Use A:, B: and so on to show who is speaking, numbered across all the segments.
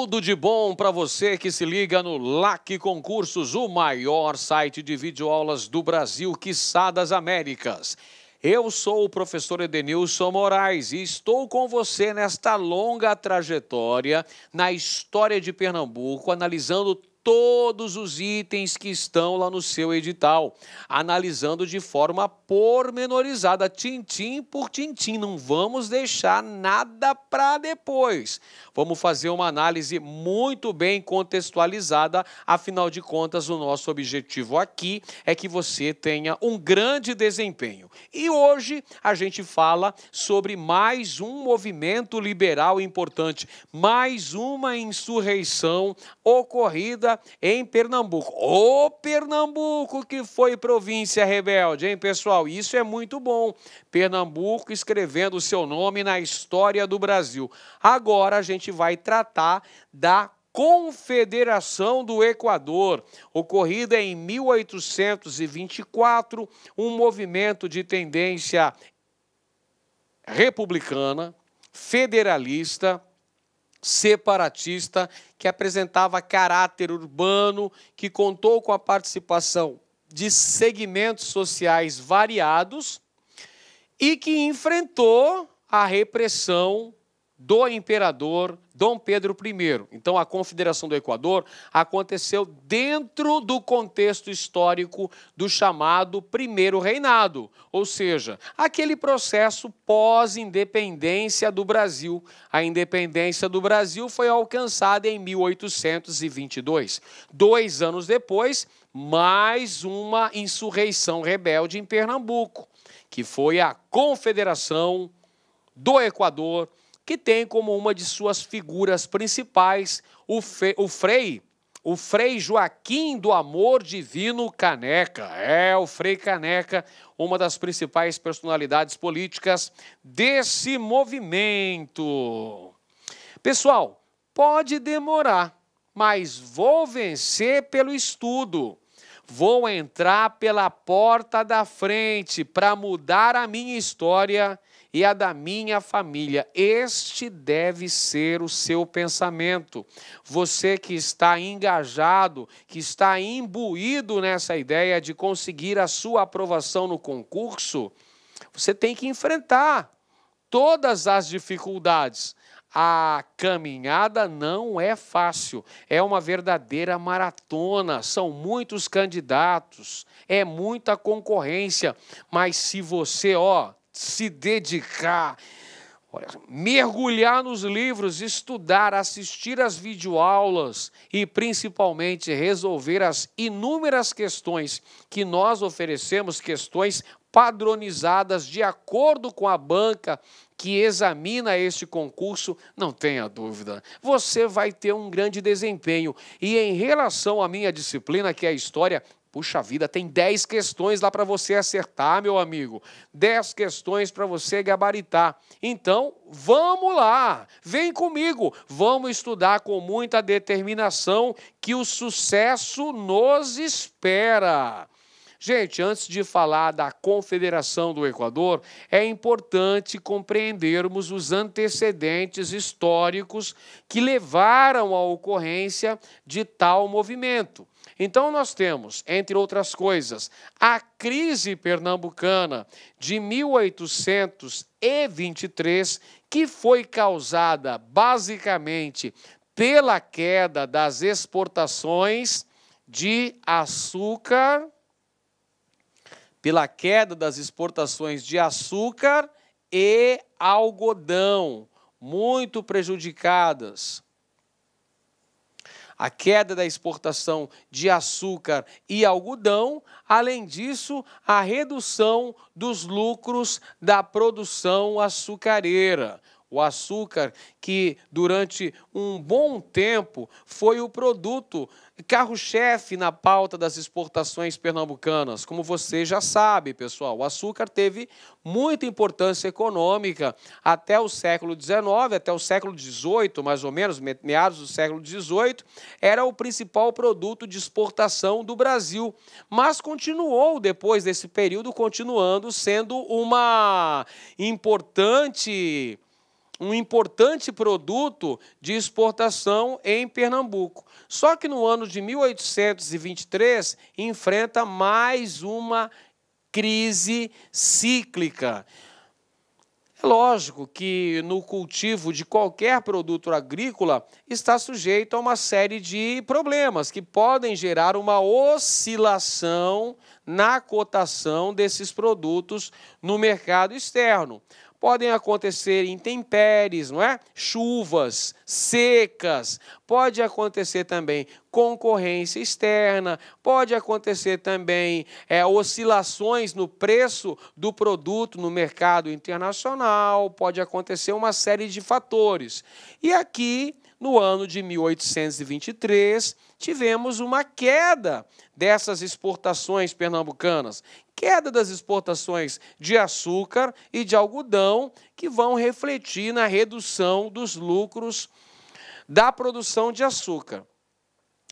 A: Tudo de bom para você que se liga no LAC Concursos, o maior site de videoaulas do Brasil, quiçá das Américas. Eu sou o professor Edenilson Moraes e estou com você nesta longa trajetória na história de Pernambuco, analisando todos os itens que estão lá no seu edital, analisando de forma pormenorizada, tintim por tintim. Não vamos deixar nada para depois. Vamos fazer uma análise muito bem contextualizada. Afinal de contas, o nosso objetivo aqui é que você tenha um grande desempenho. E hoje a gente fala sobre mais um movimento liberal importante, mais uma insurreição ocorrida em Pernambuco. Ô Pernambuco, que foi província rebelde, hein, pessoal? estadual. isso é muito bom. Pernambuco escrevendo o seu nome na história do Brasil. Agora a gente vai tratar da Confederação do Equador, ocorrida em 1824, um movimento de tendência republicana, federalista, separatista, que apresentava caráter urbano, que contou com a participação de segmentos sociais variados e que enfrentou a repressão do imperador Dom Pedro I. Então, a Confederação do Equador aconteceu dentro do contexto histórico do chamado Primeiro Reinado, ou seja, aquele processo pós-independência do Brasil. A independência do Brasil foi alcançada em 1822. Dois anos depois, mais uma insurreição rebelde em Pernambuco, que foi a Confederação do Equador que tem como uma de suas figuras principais o, fe, o Frei, o Frei Joaquim do Amor Divino Caneca. É, o Frei Caneca, uma das principais personalidades políticas desse movimento. Pessoal, pode demorar, mas vou vencer pelo estudo. Vou entrar pela porta da frente para mudar a minha história e a da minha família. Este deve ser o seu pensamento. Você que está engajado, que está imbuído nessa ideia de conseguir a sua aprovação no concurso, você tem que enfrentar todas as dificuldades. A caminhada não é fácil, é uma verdadeira maratona, são muitos candidatos, é muita concorrência, mas se você, ó, se dedicar, olha, mergulhar nos livros, estudar, assistir às videoaulas e principalmente resolver as inúmeras questões que nós oferecemos, questões padronizadas de acordo com a banca que examina este concurso, não tenha dúvida, você vai ter um grande desempenho. E em relação à minha disciplina, que é a história, Puxa vida, tem 10 questões lá para você acertar, meu amigo. 10 questões para você gabaritar. Então, vamos lá, vem comigo. Vamos estudar com muita determinação que o sucesso nos espera. Gente, antes de falar da Confederação do Equador, é importante compreendermos os antecedentes históricos que levaram à ocorrência de tal movimento. Então, nós temos, entre outras coisas, a crise pernambucana de 1823, que foi causada basicamente pela queda das exportações de açúcar, pela queda das exportações de açúcar e algodão, muito prejudicadas a queda da exportação de açúcar e algodão, além disso, a redução dos lucros da produção açucareira. O açúcar, que durante um bom tempo foi o produto carro-chefe na pauta das exportações pernambucanas. Como você já sabe, pessoal, o açúcar teve muita importância econômica até o século XIX, até o século XVIII, mais ou menos, meados do século XVIII, era o principal produto de exportação do Brasil. Mas continuou, depois desse período, continuando sendo uma importante um importante produto de exportação em Pernambuco. Só que no ano de 1823 enfrenta mais uma crise cíclica. É lógico que no cultivo de qualquer produto agrícola está sujeito a uma série de problemas que podem gerar uma oscilação na cotação desses produtos no mercado externo podem acontecer intempéries, não é? Chuvas, secas, pode acontecer também concorrência externa, pode acontecer também é, oscilações no preço do produto no mercado internacional, pode acontecer uma série de fatores. E aqui no ano de 1823, tivemos uma queda dessas exportações pernambucanas, queda das exportações de açúcar e de algodão, que vão refletir na redução dos lucros da produção de açúcar.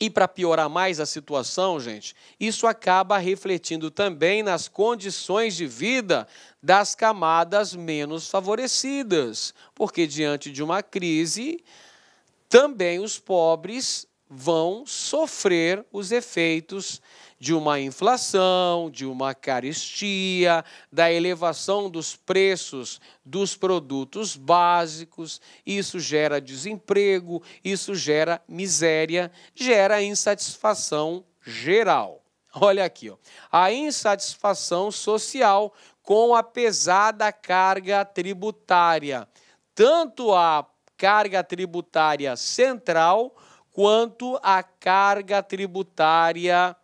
A: E para piorar mais a situação, gente, isso acaba refletindo também nas condições de vida das camadas menos favorecidas, porque diante de uma crise, também os pobres vão sofrer os efeitos de uma inflação, de uma caristia, da elevação dos preços dos produtos básicos. Isso gera desemprego, isso gera miséria, gera insatisfação geral. Olha aqui, ó. a insatisfação social com a pesada carga tributária. Tanto a carga tributária central quanto à carga tributária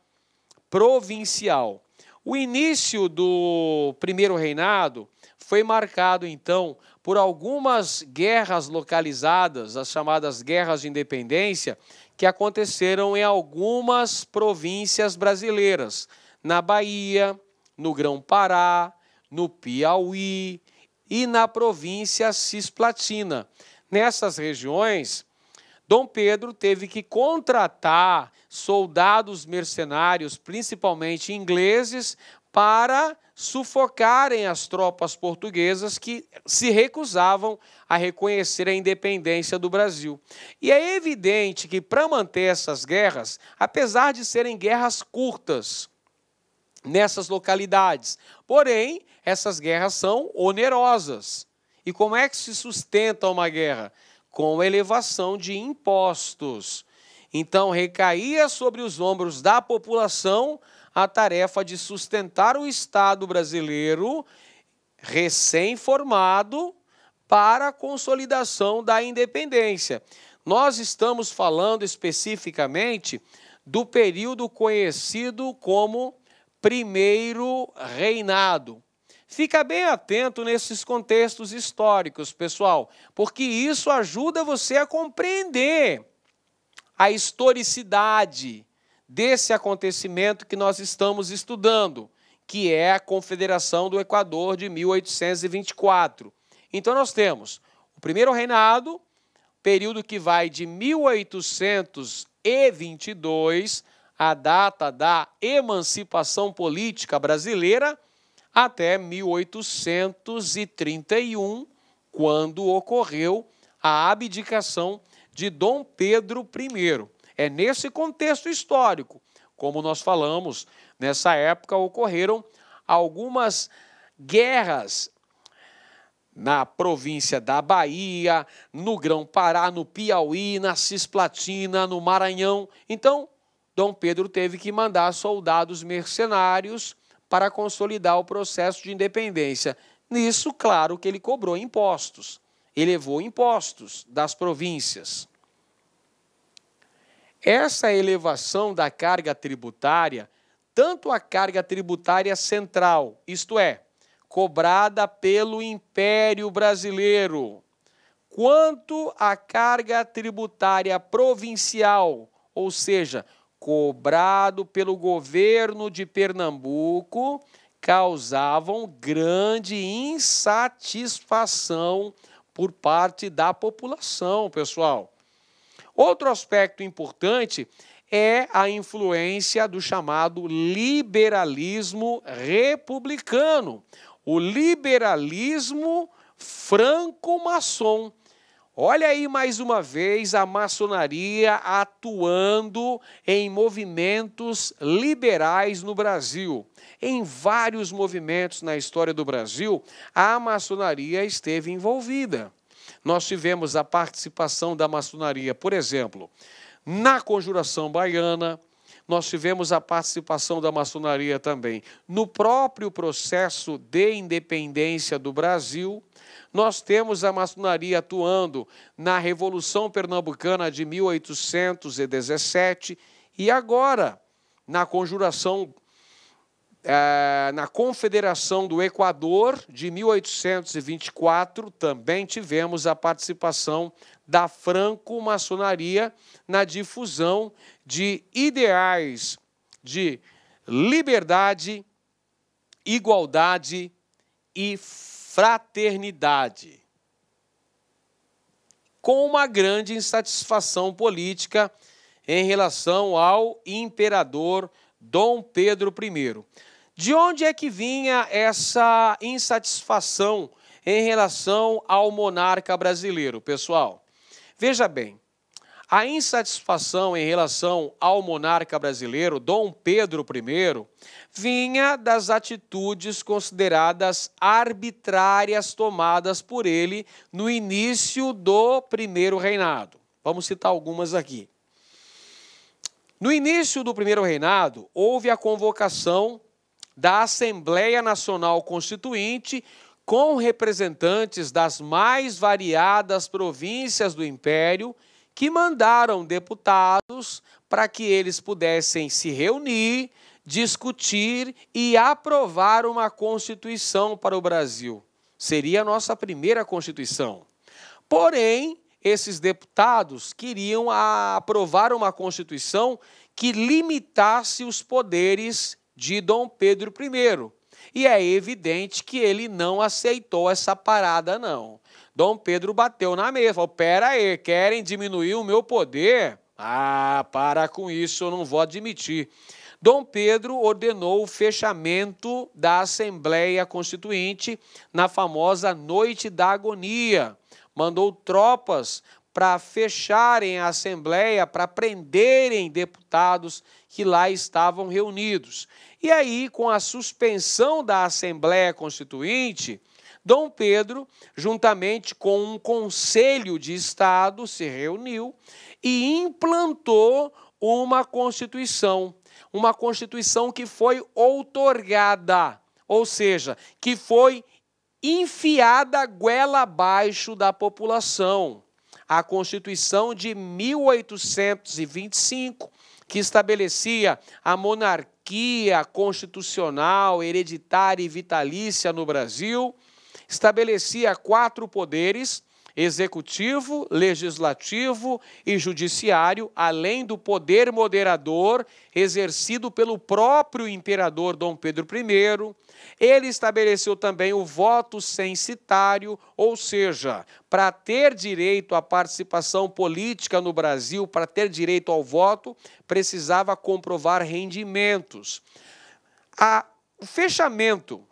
A: provincial. O início do primeiro reinado foi marcado então por algumas guerras localizadas, as chamadas guerras de independência, que aconteceram em algumas províncias brasileiras, na Bahia, no Grão-Pará, no Piauí e na província Cisplatina. Nessas regiões, Dom Pedro teve que contratar soldados mercenários, principalmente ingleses, para sufocarem as tropas portuguesas que se recusavam a reconhecer a independência do Brasil. E é evidente que, para manter essas guerras, apesar de serem guerras curtas, nessas localidades. Porém, essas guerras são onerosas. E como é que se sustenta uma guerra? Com elevação de impostos. Então, recaía sobre os ombros da população a tarefa de sustentar o Estado brasileiro recém-formado para a consolidação da independência. Nós estamos falando especificamente do período conhecido como Primeiro Reinado. Fica bem atento nesses contextos históricos, pessoal, porque isso ajuda você a compreender a historicidade desse acontecimento que nós estamos estudando, que é a Confederação do Equador de 1824. Então nós temos o primeiro reinado, período que vai de 1822, a data da emancipação política brasileira, até 1831, quando ocorreu a abdicação de Dom Pedro I. É nesse contexto histórico, como nós falamos, nessa época ocorreram algumas guerras na província da Bahia, no Grão-Pará, no Piauí, na Cisplatina, no Maranhão. Então, Dom Pedro teve que mandar soldados mercenários para consolidar o processo de independência. Nisso, claro que ele cobrou impostos, elevou impostos das províncias. Essa elevação da carga tributária, tanto a carga tributária central, isto é, cobrada pelo Império Brasileiro, quanto a carga tributária provincial, ou seja, cobrado pelo governo de Pernambuco causavam grande insatisfação por parte da população, pessoal. Outro aspecto importante é a influência do chamado liberalismo republicano, o liberalismo franco-maçom. Olha aí mais uma vez a maçonaria atuando em movimentos liberais no Brasil. Em vários movimentos na história do Brasil, a maçonaria esteve envolvida. Nós tivemos a participação da maçonaria, por exemplo, na Conjuração Baiana, nós tivemos a participação da maçonaria também no próprio processo de independência do Brasil nós temos a maçonaria atuando na Revolução Pernambucana de 1817 e agora na conjuração, eh, na Confederação do Equador de 1824, também tivemos a participação da franco-maçonaria na difusão de ideais de liberdade, igualdade e fraternidade. Com uma grande insatisfação política em relação ao imperador Dom Pedro I. De onde é que vinha essa insatisfação em relação ao monarca brasileiro, pessoal? Veja bem, a insatisfação em relação ao monarca brasileiro, Dom Pedro I, vinha das atitudes consideradas arbitrárias tomadas por ele no início do primeiro reinado. Vamos citar algumas aqui. No início do primeiro reinado, houve a convocação da Assembleia Nacional Constituinte com representantes das mais variadas províncias do Império que mandaram deputados para que eles pudessem se reunir discutir e aprovar uma Constituição para o Brasil. Seria a nossa primeira Constituição. Porém, esses deputados queriam aprovar uma Constituição que limitasse os poderes de Dom Pedro I. E é evidente que ele não aceitou essa parada, não. Dom Pedro bateu na mesa, falou: pera aí, querem diminuir o meu poder? Ah, para com isso, eu não vou admitir. Dom Pedro ordenou o fechamento da Assembleia Constituinte na famosa Noite da Agonia. Mandou tropas para fecharem a Assembleia, para prenderem deputados que lá estavam reunidos. E aí, com a suspensão da Assembleia Constituinte, Dom Pedro, juntamente com um Conselho de Estado, se reuniu e implantou uma Constituição, uma Constituição que foi outorgada, ou seja, que foi enfiada goela abaixo da população. A Constituição de 1825, que estabelecia a monarquia constitucional, hereditária e vitalícia no Brasil, estabelecia quatro poderes executivo, legislativo e judiciário, além do poder moderador exercido pelo próprio imperador Dom Pedro I. Ele estabeleceu também o voto censitário, ou seja, para ter direito à participação política no Brasil, para ter direito ao voto, precisava comprovar rendimentos. o fechamento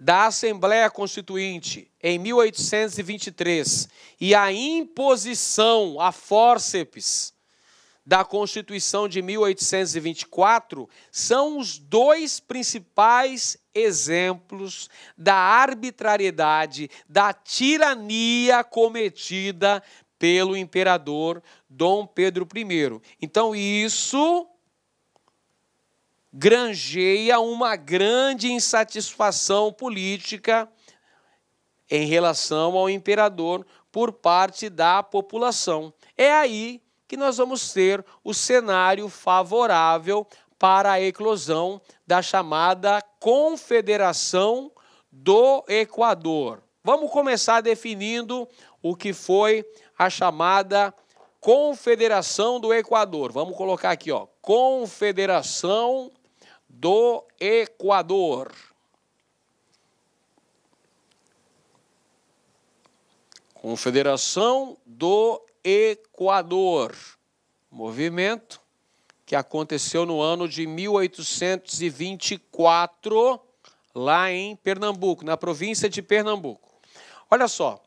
A: da Assembleia Constituinte em 1823 e a imposição a fórceps da Constituição de 1824 são os dois principais exemplos da arbitrariedade, da tirania cometida pelo imperador Dom Pedro I. Então, isso granjeia uma grande insatisfação política em relação ao imperador por parte da população. É aí que nós vamos ter o cenário favorável para a eclosão da chamada Confederação do Equador. Vamos começar definindo o que foi a chamada Confederação do Equador. Vamos colocar aqui, ó, Confederação do Equador. Confederação do Equador, movimento que aconteceu no ano de 1824, lá em Pernambuco, na província de Pernambuco. Olha só,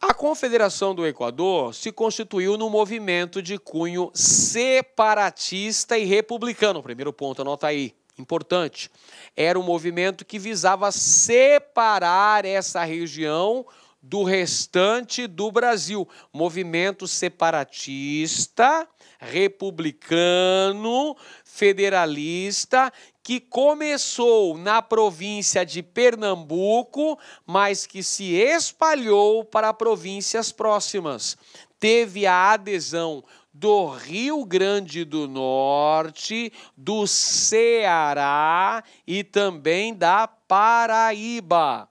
A: a Confederação do Equador se constituiu num movimento de cunho separatista e republicano. Primeiro ponto, anota aí, importante. Era um movimento que visava separar essa região do restante do Brasil. Movimento separatista, republicano, federalista, que começou na província de Pernambuco, mas que se espalhou para províncias próximas. Teve a adesão do Rio Grande do Norte, do Ceará e também da Paraíba.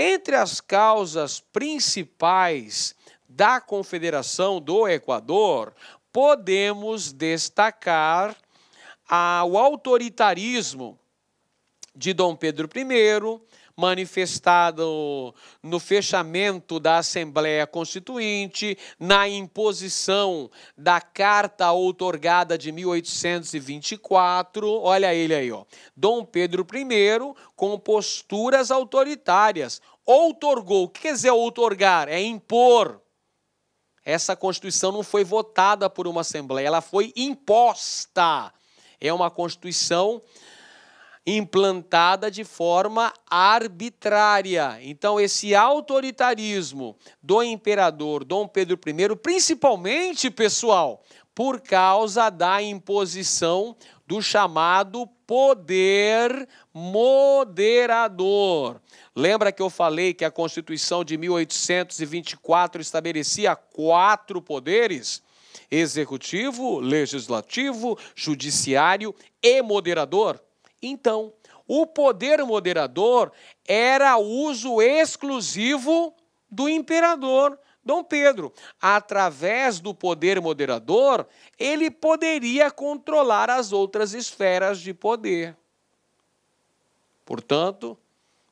A: Entre as causas principais da Confederação do Equador, podemos destacar ah, o autoritarismo de Dom Pedro I, manifestado no fechamento da Assembleia Constituinte, na imposição da carta outorgada de 1824. Olha ele aí, ó. Dom Pedro I com posturas autoritárias. Outorgou. O que quer dizer outorgar? É impor. Essa Constituição não foi votada por uma Assembleia, ela foi imposta. É uma Constituição implantada de forma arbitrária. Então, esse autoritarismo do imperador Dom Pedro I, principalmente, pessoal, por causa da imposição do chamado poder moderador. Lembra que eu falei que a Constituição de 1824 estabelecia quatro poderes? Executivo, legislativo, judiciário e moderador? Então, o poder moderador era uso exclusivo do imperador Dom Pedro. Através do poder moderador, ele poderia controlar as outras esferas de poder. Portanto,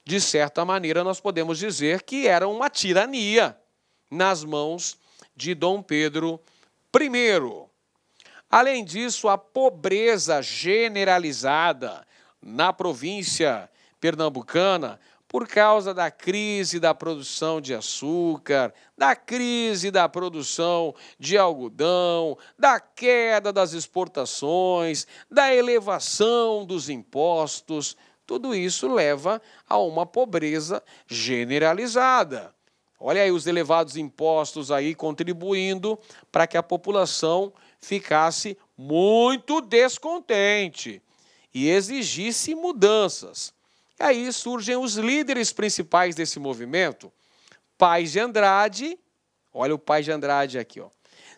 A: de certa maneira, nós podemos dizer que era uma tirania nas mãos de Dom Pedro I. Além disso, a pobreza generalizada na província pernambucana por causa da crise da produção de açúcar, da crise da produção de algodão, da queda das exportações, da elevação dos impostos. Tudo isso leva a uma pobreza generalizada. Olha aí os elevados impostos aí contribuindo para que a população ficasse muito descontente e exigisse mudanças. E aí surgem os líderes principais desse movimento, Paz de Andrade, olha o Paz de Andrade aqui, ó.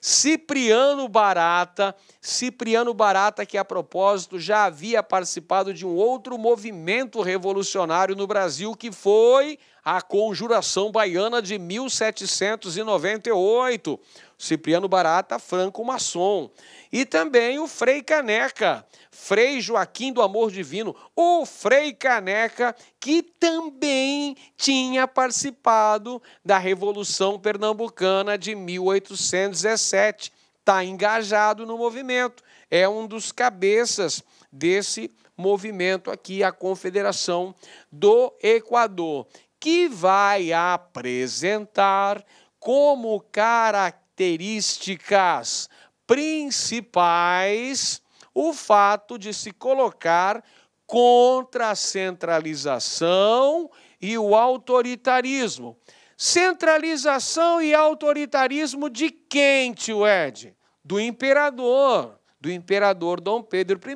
A: Cipriano Barata, Cipriano Barata que a propósito já havia participado de um outro movimento revolucionário no Brasil que foi a Conjuração Baiana de 1798, Cipriano Barata, franco-maçom. E também o Frei Caneca, Frei Joaquim do Amor Divino, o Frei Caneca, que também tinha participado da Revolução Pernambucana de 1817. Está engajado no movimento, é um dos cabeças desse movimento aqui, a Confederação do Equador, que vai apresentar como características principais o fato de se colocar contra a centralização e o autoritarismo. Centralização e autoritarismo de quem, tio Ed? Do imperador, do imperador Dom Pedro I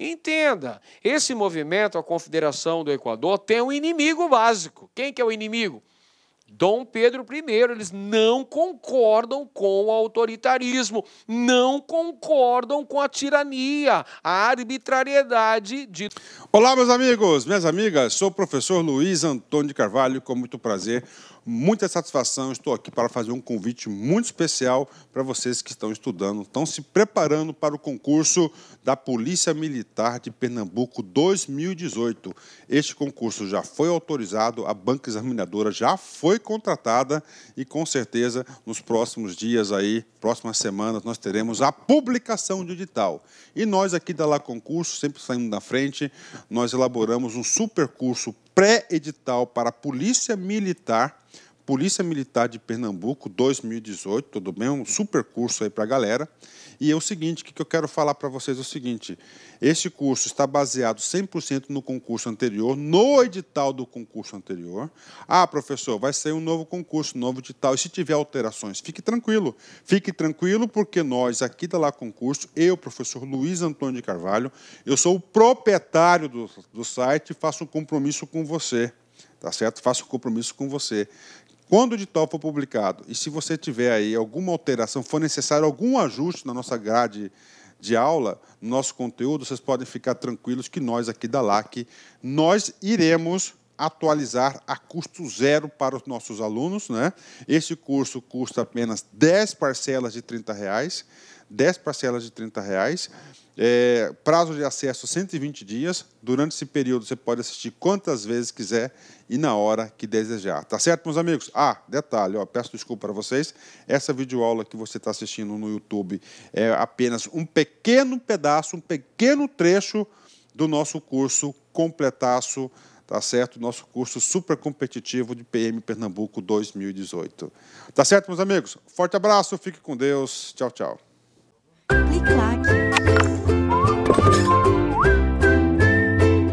A: Entenda, esse movimento, a Confederação do Equador, tem um inimigo básico. Quem que é o inimigo? Dom Pedro I, eles não concordam com o autoritarismo, não concordam com a tirania,
B: a arbitrariedade de. Olá, meus amigos, minhas amigas, sou o professor Luiz Antônio de Carvalho, com muito prazer muita satisfação. Estou aqui para fazer um convite muito especial para vocês que estão estudando, estão se preparando para o concurso da Polícia Militar de Pernambuco 2018. Este concurso já foi autorizado, a banca examinadora já foi contratada e com certeza nos próximos dias aí, próximas semanas nós teremos a publicação do edital. E nós aqui da La Concurso, sempre saindo na frente, nós elaboramos um super curso pré-edital para a Polícia Militar Polícia Militar de Pernambuco 2018, tudo bem? Um super curso aí para a galera. E é o seguinte, o que eu quero falar para vocês é o seguinte, este curso está baseado 100% no concurso anterior, no edital do concurso anterior. Ah, professor, vai ser um novo concurso, novo edital, e se tiver alterações, fique tranquilo. Fique tranquilo porque nós, aqui da Lá Concurso, eu, professor Luiz Antônio de Carvalho, eu sou o proprietário do, do site e faço um compromisso com você tá certo? Faço um compromisso com você quando o edital for publicado, e se você tiver aí alguma alteração, for necessário algum ajuste na nossa grade de aula, no nosso conteúdo, vocês podem ficar tranquilos que nós aqui da LAC, nós iremos atualizar a custo zero para os nossos alunos. Né? Esse curso custa apenas 10 parcelas de 30 reais. 10 parcelas de 30 reais. É, prazo de acesso 120 dias. Durante esse período você pode assistir quantas vezes quiser e na hora que desejar. Tá certo, meus amigos? Ah, detalhe, ó, peço desculpa para vocês. Essa videoaula que você está assistindo no YouTube é apenas um pequeno pedaço, um pequeno trecho do nosso curso completaço Tá certo? Nosso curso super competitivo de PM Pernambuco 2018. Tá certo, meus amigos? Forte abraço, fique com Deus. Tchau, tchau. Clique,